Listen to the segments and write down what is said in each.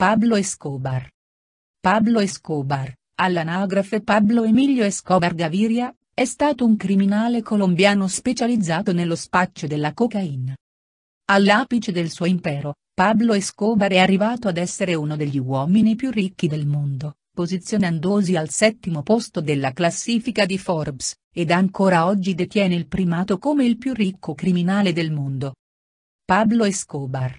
Pablo Escobar. Pablo Escobar, all'anagrafe Pablo Emilio Escobar Gaviria, è stato un criminale colombiano specializzato nello spaccio della cocaina. All'apice del suo impero, Pablo Escobar è arrivato ad essere uno degli uomini più ricchi del mondo, posizionandosi al settimo posto della classifica di Forbes, ed ancora oggi detiene il primato come il più ricco criminale del mondo. Pablo Escobar,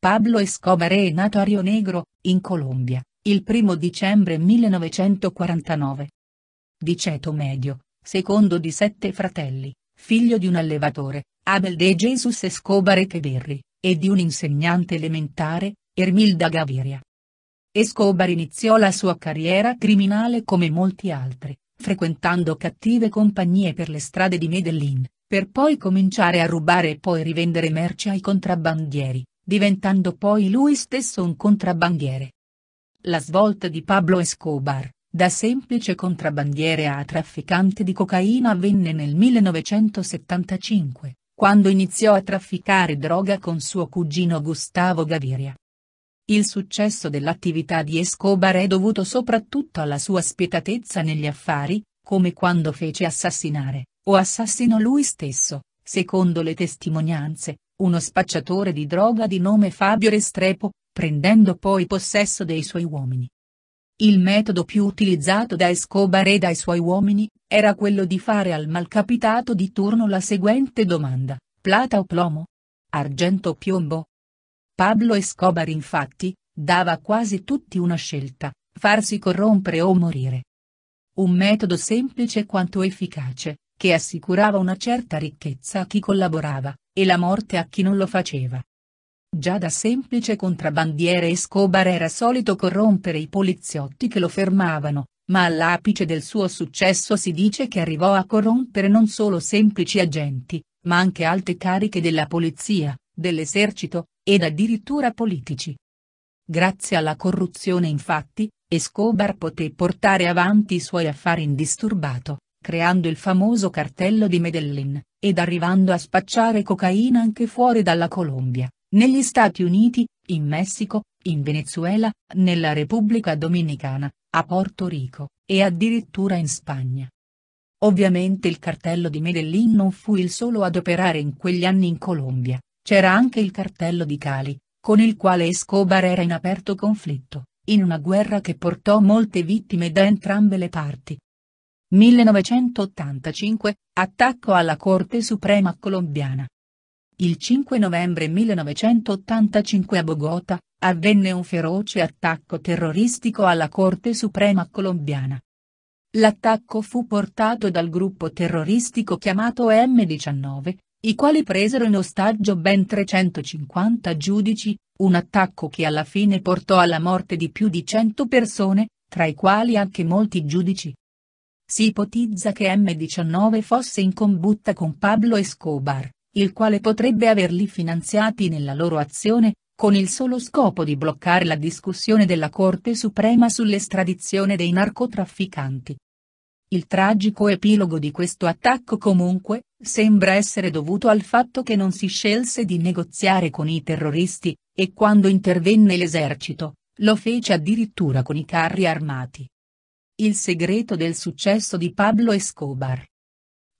Pablo Escobar è nato a Rio Negro, in Colombia, il 1 dicembre 1949. Di ceto medio, secondo di sette fratelli, figlio di un allevatore, Abel de Jesus Escobar Echeverri, e di un insegnante elementare, Ermilda Gaviria. Escobar iniziò la sua carriera criminale come molti altri, frequentando cattive compagnie per le strade di Medellin, per poi cominciare a rubare e poi rivendere merci ai contrabbandieri, diventando poi lui stesso un contrabbandiere. La svolta di Pablo Escobar, da semplice contrabbandiere a trafficante di cocaina avvenne nel 1975, quando iniziò a trafficare droga con suo cugino Gustavo Gaviria. Il successo dell'attività di Escobar è dovuto soprattutto alla sua spietatezza negli affari, come quando fece assassinare, o assassinò lui stesso, secondo le testimonianze, uno spacciatore di droga di nome Fabio Restrepo, prendendo poi possesso dei suoi uomini. Il metodo più utilizzato da Escobar e dai suoi uomini, era quello di fare al malcapitato di turno la seguente domanda, plata o plomo? Argento o piombo? Pablo Escobar infatti, dava a quasi tutti una scelta, farsi corrompere o morire. Un metodo semplice quanto efficace, che assicurava una certa ricchezza a chi collaborava, e la morte a chi non lo faceva. Già da semplice contrabbandiere Escobar era solito corrompere i poliziotti che lo fermavano, ma all'apice del suo successo si dice che arrivò a corrompere non solo semplici agenti, ma anche alte cariche della polizia, dell'esercito, ed addirittura politici. Grazie alla corruzione infatti, Escobar poté portare avanti i suoi affari indisturbato, creando il famoso cartello di Medellin, ed arrivando a spacciare cocaina anche fuori dalla Colombia, negli Stati Uniti, in Messico, in Venezuela, nella Repubblica Dominicana, a Porto Rico, e addirittura in Spagna. Ovviamente il cartello di Medellin non fu il solo ad operare in quegli anni in Colombia, c'era anche il cartello di Cali, con il quale Escobar era in aperto conflitto, in una guerra che portò molte vittime da entrambe le parti, 1985, attacco alla Corte Suprema colombiana. Il 5 novembre 1985 a Bogotà, avvenne un feroce attacco terroristico alla Corte Suprema colombiana. L'attacco fu portato dal gruppo terroristico chiamato M19, i quali presero in ostaggio ben 350 giudici, un attacco che alla fine portò alla morte di più di 100 persone, tra i quali anche molti giudici. Si ipotizza che M19 fosse in combutta con Pablo Escobar, il quale potrebbe averli finanziati nella loro azione, con il solo scopo di bloccare la discussione della Corte Suprema sull'estradizione dei narcotrafficanti. Il tragico epilogo di questo attacco comunque, sembra essere dovuto al fatto che non si scelse di negoziare con i terroristi, e quando intervenne l'esercito, lo fece addirittura con i carri armati. Il segreto del successo di Pablo Escobar.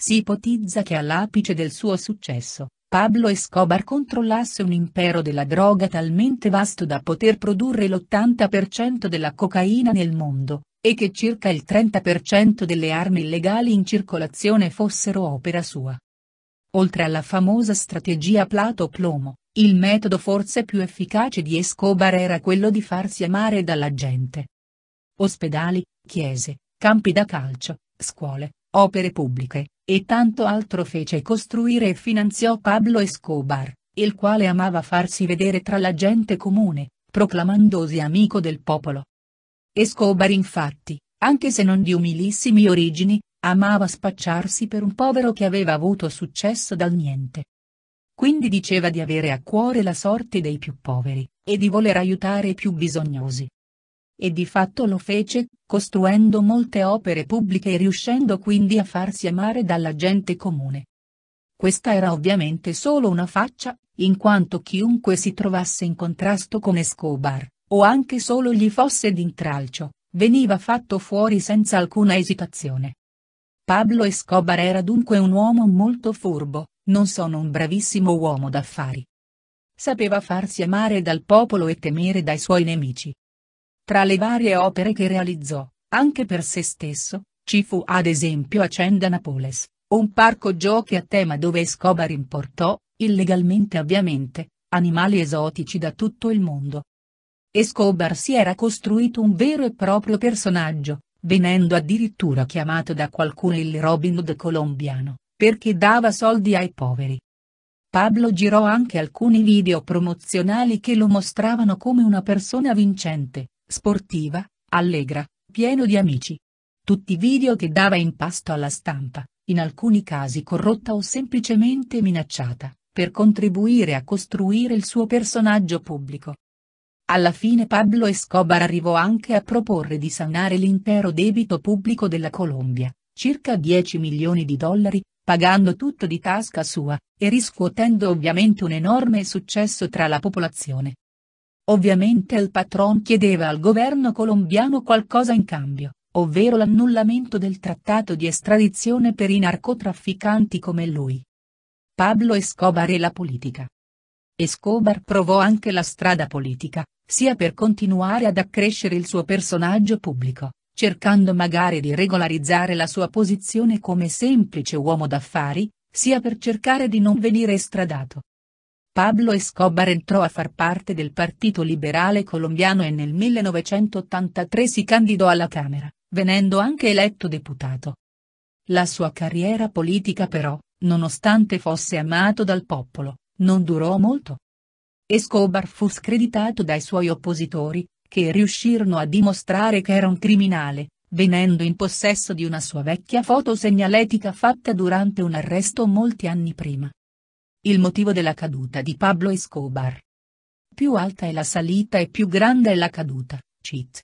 Si ipotizza che all'apice del suo successo, Pablo Escobar controllasse un impero della droga talmente vasto da poter produrre l'80% della cocaina nel mondo, e che circa il 30% delle armi illegali in circolazione fossero opera sua. Oltre alla famosa strategia Plato-Plomo, il metodo forse più efficace di Escobar era quello di farsi amare dalla gente. Ospedali, chiese, campi da calcio, scuole, opere pubbliche, e tanto altro fece costruire e finanziò Pablo Escobar, il quale amava farsi vedere tra la gente comune, proclamandosi amico del popolo. Escobar infatti, anche se non di umilissimi origini, amava spacciarsi per un povero che aveva avuto successo dal niente. Quindi diceva di avere a cuore la sorte dei più poveri, e di voler aiutare i più bisognosi. E di fatto lo fece, costruendo molte opere pubbliche e riuscendo quindi a farsi amare dalla gente comune. Questa era ovviamente solo una faccia, in quanto chiunque si trovasse in contrasto con Escobar, o anche solo gli fosse d'intralcio, veniva fatto fuori senza alcuna esitazione. Pablo Escobar era dunque un uomo molto furbo, non sono un bravissimo uomo d'affari. Sapeva farsi amare dal popolo e temere dai suoi nemici. Tra le varie opere che realizzò, anche per se stesso, ci fu ad esempio Accenda Napoles, un parco giochi a tema dove Escobar importò, illegalmente ovviamente, animali esotici da tutto il mondo. Escobar si era costruito un vero e proprio personaggio, venendo addirittura chiamato da qualcuno il Robin Hood colombiano, perché dava soldi ai poveri. Pablo girò anche alcuni video promozionali che lo mostravano come una persona vincente, Sportiva, allegra, pieno di amici. Tutti video che dava in pasto alla stampa, in alcuni casi corrotta o semplicemente minacciata, per contribuire a costruire il suo personaggio pubblico. Alla fine Pablo Escobar arrivò anche a proporre di sanare l'intero debito pubblico della Colombia, circa 10 milioni di dollari, pagando tutto di tasca sua, e riscuotendo ovviamente un enorme successo tra la popolazione. Ovviamente il patron chiedeva al governo colombiano qualcosa in cambio, ovvero l'annullamento del trattato di estradizione per i narcotrafficanti come lui. Pablo Escobar e la politica. Escobar provò anche la strada politica, sia per continuare ad accrescere il suo personaggio pubblico, cercando magari di regolarizzare la sua posizione come semplice uomo d'affari, sia per cercare di non venire estradato. Pablo Escobar entrò a far parte del Partito Liberale Colombiano e nel 1983 si candidò alla Camera, venendo anche eletto deputato. La sua carriera politica però, nonostante fosse amato dal popolo, non durò molto. Escobar fu screditato dai suoi oppositori, che riuscirono a dimostrare che era un criminale, venendo in possesso di una sua vecchia foto segnaletica fatta durante un arresto molti anni prima il motivo della caduta di Pablo Escobar. Più alta è la salita e più grande è la caduta, cit.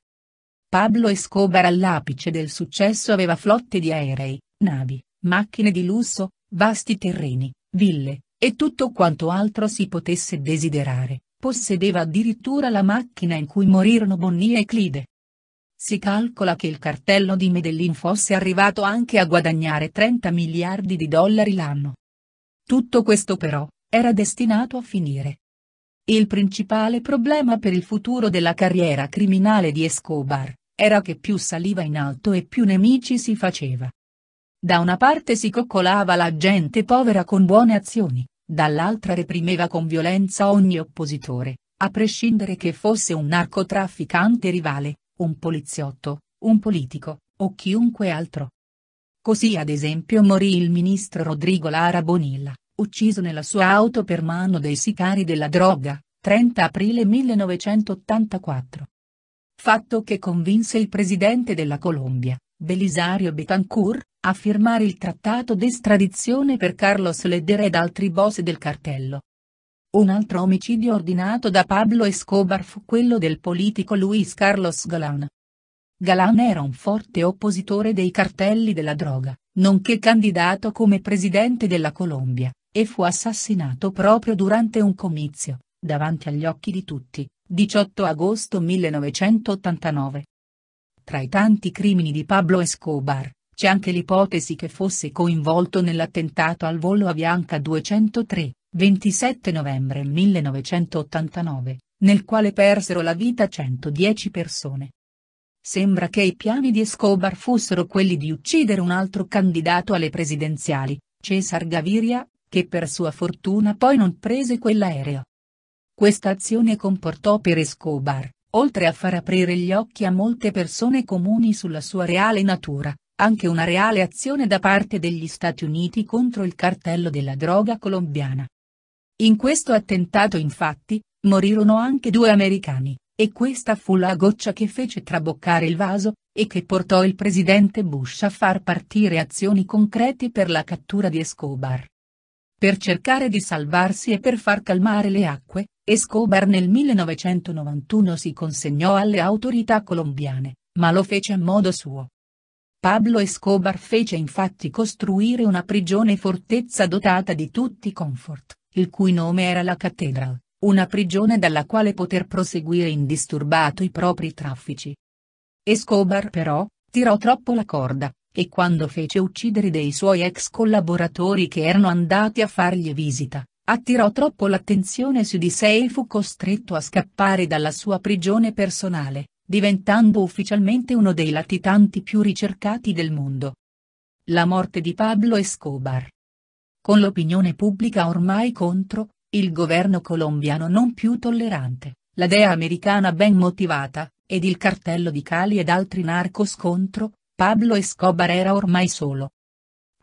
Pablo Escobar all'apice del successo aveva flotte di aerei, navi, macchine di lusso, vasti terreni, ville, e tutto quanto altro si potesse desiderare, possedeva addirittura la macchina in cui morirono Bonnie e Clide. Si calcola che il cartello di Medellin fosse arrivato anche a guadagnare 30 miliardi di dollari l'anno. Tutto questo però, era destinato a finire. Il principale problema per il futuro della carriera criminale di Escobar, era che più saliva in alto e più nemici si faceva. Da una parte si coccolava la gente povera con buone azioni, dall'altra reprimeva con violenza ogni oppositore, a prescindere che fosse un narcotrafficante rivale, un poliziotto, un politico, o chiunque altro. Così ad esempio morì il ministro Rodrigo Lara Bonilla, ucciso nella sua auto per mano dei sicari della droga, 30 aprile 1984. Fatto che convinse il presidente della Colombia, Belisario Betancourt, a firmare il trattato d'estradizione per Carlos Leder ed altri boss del cartello. Un altro omicidio ordinato da Pablo Escobar fu quello del politico Luis Carlos Galán. Galan era un forte oppositore dei cartelli della droga, nonché candidato come presidente della Colombia, e fu assassinato proprio durante un comizio, davanti agli occhi di tutti, 18 agosto 1989. Tra i tanti crimini di Pablo Escobar, c'è anche l'ipotesi che fosse coinvolto nell'attentato al volo Avianca 203, 27 novembre 1989, nel quale persero la vita 110 persone. Sembra che i piani di Escobar fossero quelli di uccidere un altro candidato alle presidenziali, Cesar Gaviria, che per sua fortuna poi non prese quell'aereo. Questa azione comportò per Escobar, oltre a far aprire gli occhi a molte persone comuni sulla sua reale natura, anche una reale azione da parte degli Stati Uniti contro il cartello della droga colombiana. In questo attentato infatti, morirono anche due americani, e questa fu la goccia che fece traboccare il vaso, e che portò il presidente Bush a far partire azioni concrete per la cattura di Escobar. Per cercare di salvarsi e per far calmare le acque, Escobar nel 1991 si consegnò alle autorità colombiane, ma lo fece a modo suo. Pablo Escobar fece infatti costruire una prigione fortezza dotata di tutti i comfort, il cui nome era la Cathedral una prigione dalla quale poter proseguire indisturbato i propri traffici. Escobar però, tirò troppo la corda, e quando fece uccidere dei suoi ex collaboratori che erano andati a fargli visita, attirò troppo l'attenzione su di sé e fu costretto a scappare dalla sua prigione personale, diventando ufficialmente uno dei latitanti più ricercati del mondo. La morte di Pablo Escobar. Con l'opinione pubblica ormai contro, il governo colombiano non più tollerante, la DEA americana ben motivata, ed il cartello di Cali ed altri narcos contro, Pablo Escobar era ormai solo.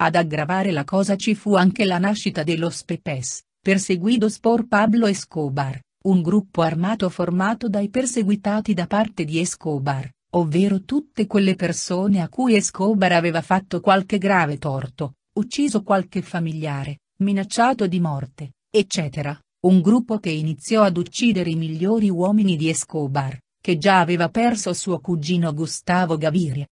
Ad aggravare la cosa ci fu anche la nascita dello Spepes, perseguidos por Pablo Escobar, un gruppo armato formato dai perseguitati da parte di Escobar, ovvero tutte quelle persone a cui Escobar aveva fatto qualche grave torto, ucciso qualche familiare, minacciato di morte, eccetera, un gruppo che iniziò ad uccidere i migliori uomini di Escobar, che già aveva perso suo cugino Gustavo Gaviria.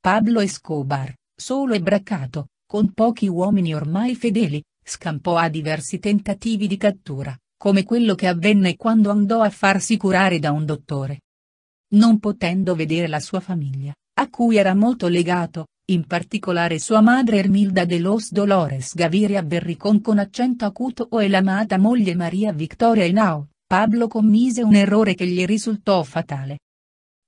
Pablo Escobar, solo e braccato, con pochi uomini ormai fedeli, scampò a diversi tentativi di cattura, come quello che avvenne quando andò a farsi curare da un dottore. Non potendo vedere la sua famiglia, a cui era molto legato, in particolare sua madre Ermilda de los Dolores Gaviria Berricón con accento acuto o e l'amata moglie Maria Victoria Inao, Pablo commise un errore che gli risultò fatale.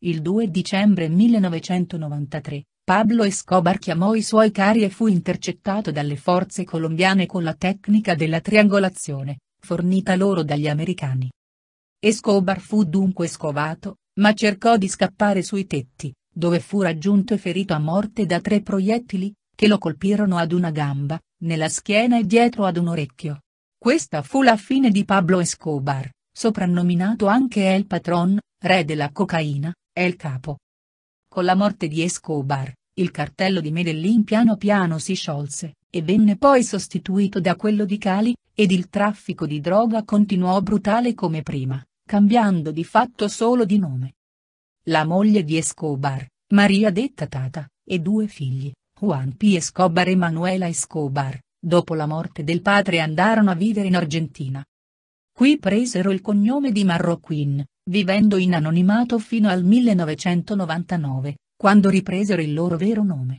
Il 2 dicembre 1993, Pablo Escobar chiamò i suoi cari e fu intercettato dalle forze colombiane con la tecnica della triangolazione, fornita loro dagli americani. Escobar fu dunque scovato, ma cercò di scappare sui tetti, dove fu raggiunto e ferito a morte da tre proiettili, che lo colpirono ad una gamba, nella schiena e dietro ad un orecchio. Questa fu la fine di Pablo Escobar, soprannominato anche El Patron, re della cocaina, El Capo. Con la morte di Escobar, il cartello di Medellin piano piano si sciolse, e venne poi sostituito da quello di Cali, ed il traffico di droga continuò brutale come prima, cambiando di fatto solo di nome. La moglie di Escobar, Maria detta Tata, e due figli, Juan P. Escobar e Manuela Escobar, dopo la morte del padre andarono a vivere in Argentina. Qui presero il cognome di Marroquin, vivendo in anonimato fino al 1999, quando ripresero il loro vero nome.